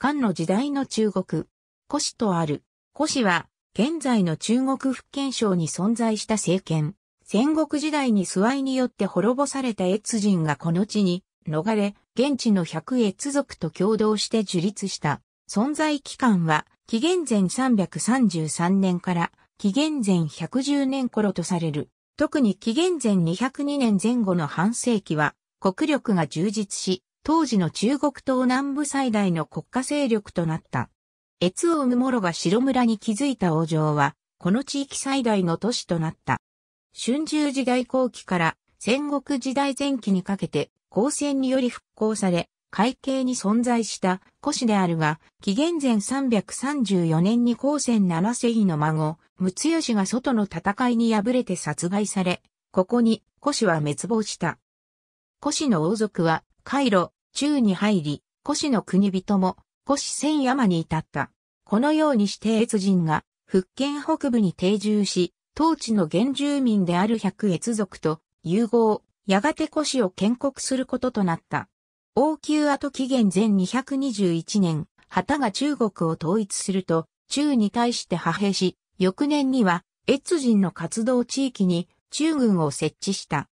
漢の時代の中国、古史とある。古史は、現在の中国福建省に存在した政権。戦国時代に諏訪によって滅ぼされた越人がこの地に逃れ、現地の百越族と共同して樹立した。存在期間は、紀元前333年から紀元前110年頃とされる。特に紀元前202年前後の半世紀は、国力が充実し、当時の中国東南部最大の国家勢力となった。越王ム諸が城村に築いた王城は、この地域最大の都市となった。春秋時代後期から戦国時代前期にかけて、光線により復興され、海景に存在した古市であるが、紀元前334年に光線7世紀の孫、六吉が外の戦いに敗れて殺害され、ここに古市は滅亡した。古市の王族はカイロ、中に入り、古市の国人も、古市千山に至った。このようにして越人が、福建北部に定住し、当地の原住民である百越族と融合、やがて古市を建国することとなった。王宮跡紀元前221年、旗が中国を統一すると、中に対して派兵し、翌年には、越人の活動地域に中軍を設置した。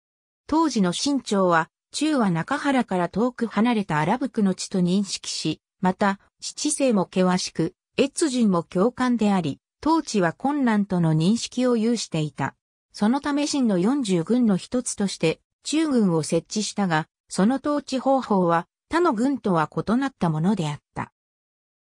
当時の清朝は、中は中原から遠く離れたアラブ区の地と認識し、また、七世も険しく、越人も共感であり、統治は困難との認識を有していた。そのため真の40軍の一つとして、中軍を設置したが、その統治方法は他の軍とは異なったものであった。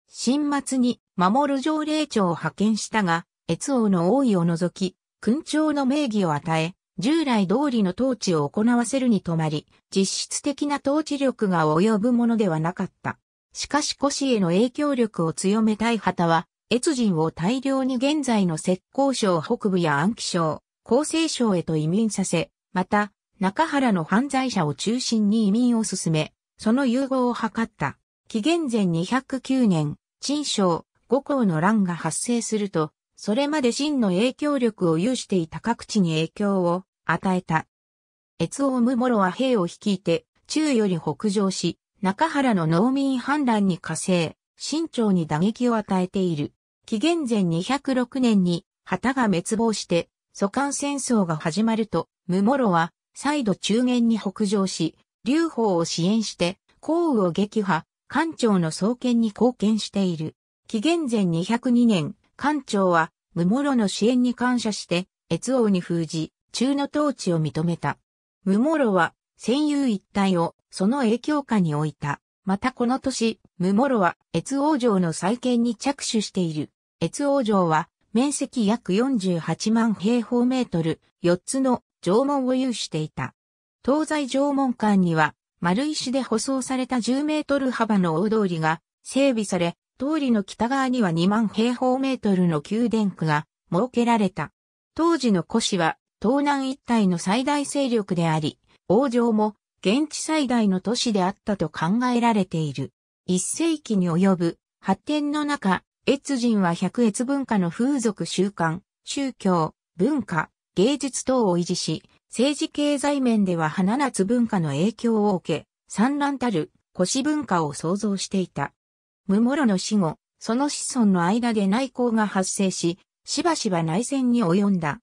新末に守る条例庁を派遣したが、越王の王位を除き、勲長の名義を与え、従来通りの統治を行わせるに止まり、実質的な統治力が及ぶものではなかった。しかし古市への影響力を強めたい旗は、越人を大量に現在の石膏省北部や安徽省、厚生省へと移民させ、また、中原の犯罪者を中心に移民を進め、その融合を図った。紀元前209年、陳省、五校の乱が発生すると、それまで真の影響力を有していた各地に影響を与えた。越王ムモロは兵を率いて、中より北上し、中原の農民反乱に加勢、慎重に打撃を与えている。紀元前206年に、旗が滅亡して、蘇韓戦争が始まると、ムモロは、再度中原に北上し、劉邦を支援して、降雨を撃破、艦長の創建に貢献している。紀元前202年、官庁は、無諸の支援に感謝して、越王に封じ、中の統治を認めた。無諸は、戦友一体を、その影響下に置いた。またこの年、無諸は、越王城の再建に着手している。越王城は、面積約48万平方メートル、4つの城門を有していた。東西城門間には、丸石で舗装された10メートル幅の大通りが整備され、通りの北側には2万平方メートルの宮殿区が設けられた。当時の古市は東南一帯の最大勢力であり、王城も現地最大の都市であったと考えられている。一世紀に及ぶ発展の中、越人は百越文化の風俗習慣、宗教、文化、芸術等を維持し、政治経済面では花夏文化の影響を受け、産卵たる古市文化を創造していた。ムモロの死後、その子孫の間で内向が発生し、しばしば内戦に及んだ。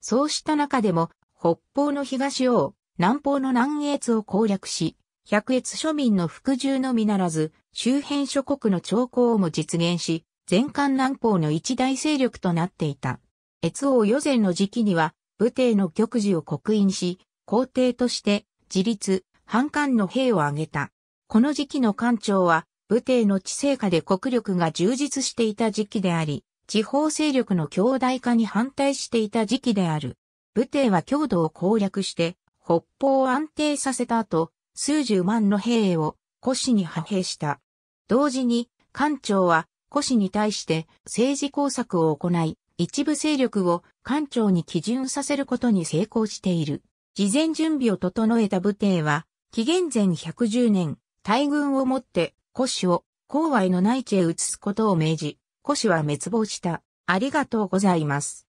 そうした中でも、北方の東王、南方の南越を攻略し、百越庶民の服従のみならず、周辺諸国の兆をも実現し、全館南方の一大勢力となっていた。越王予前の時期には、武帝の玉児を刻印し、皇帝として、自立、反感の兵を挙げた。この時期の艦長は、武帝の治世下で国力が充実していた時期であり、地方勢力の強大化に反対していた時期である。武帝は強度を攻略して、北方を安定させた後、数十万の兵を古市に派兵した。同時に、官庁は古市に対して政治工作を行い、一部勢力を官庁に基準させることに成功している。事前準備を整えた武帝は、紀元前110年、大軍をもって古紙を郊外の内地へ移すことを命じ、古紙は滅亡した。ありがとうございます。